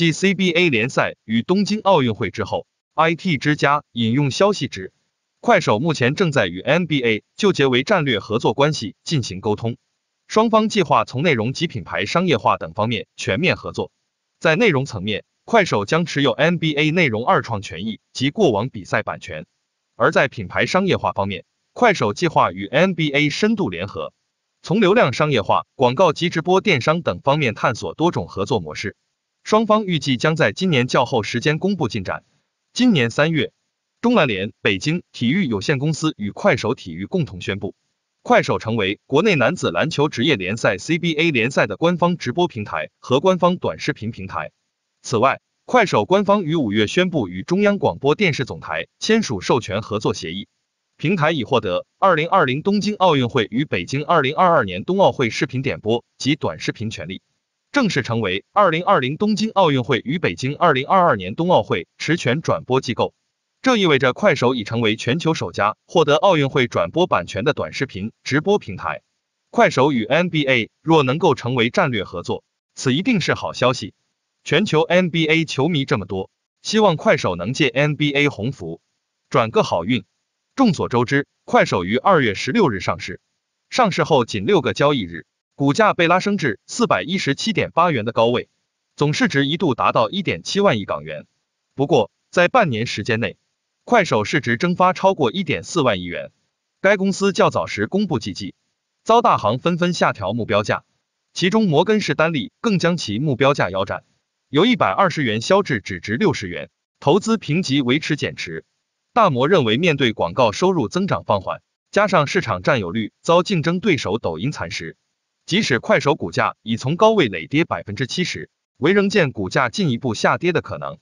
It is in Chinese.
继 CBA 联赛与东京奥运会之后，IT 之家引用消息指，快手目前正在与 NBA 就结为战略合作关系进行沟通，双方计划从内容及品牌商业化等方面全面合作。在内容层面，快手将持有 NBA 内容二创权益及过往比赛版权；而在品牌商业化方面，快手计划与 NBA 深度联合，从流量商业化、广告及直播电商等方面探索多种合作模式。双方预计将在今年较后时间公布进展。今年三月，中篮联北京体育有限公司与快手体育共同宣布，快手成为国内男子篮球职业联赛 CBA 联赛的官方直播平台和官方短视频平台。此外，快手官方于五月宣布与中央广播电视总台签署授权合作协议，平台已获得二零二零东京奥运会与北京二零二二年冬奥会视频点播及短视频权利。正式成为二零二零东京奥运会与北京二零二二年冬奥会持权转播机构，这意味着快手已成为全球首家获得奥运会转播版权的短视频直播平台。快手与 NBA 若能够成为战略合作，此一定是好消息。全球 NBA 球迷这么多，希望快手能借 NBA 鸿福转个好运。众所周知，快手于二月十六日上市，上市后仅六个交易日。股价被拉升至四百一十七点八元的高位，总市值一度达到一点七万亿港元。不过，在半年时间内，快手市值蒸发超过一点四万亿元。该公司较早时公布季绩，遭大行纷纷下调目标价，其中摩根士丹利更将其目标价腰斩，由一百二十元削至只值六十元，投资评级维持减持。大摩认为，面对广告收入增长放缓，加上市场占有率遭竞争对手抖音蚕食。即使快手股价已从高位累跌百分之七十，仍见股价进一步下跌的可能。